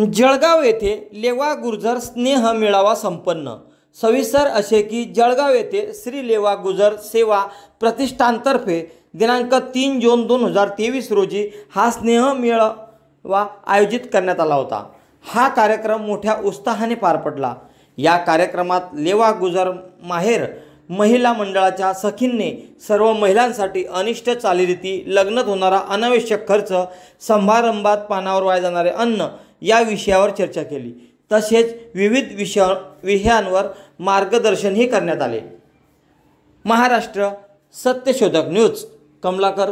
जळगाव येथे लेवा गुर्जर स्नेह मेळावा संपन्न सविस्तर असे की जळगाव येथे श्री लेवा गुजर सेवा प्रतिष्ठानतर्फे दिनांक तीन जून दोन हजार तेवीस रोजी हा स्नेह मेळावा आयोजित करण्यात आला होता हा कार्यक्रम मोठ्या उत्साहाने पार पडला या कार्यक्रमात लेवा गुजर माहेर महिला मंडळाच्या सखींनी सर्व महिलांसाठी अनिष्ट चालीरीती लग्नात होणारा अनावश्यक खर्च समारंभात पानावर वाया जाणारे अन्न या विषयावर चर्चा केली तसेच विविध विषया विषयांवर मार्गदर्शनही करण्यात आले महाराष्ट्र सत्यशोधक न्यूज कमलाकर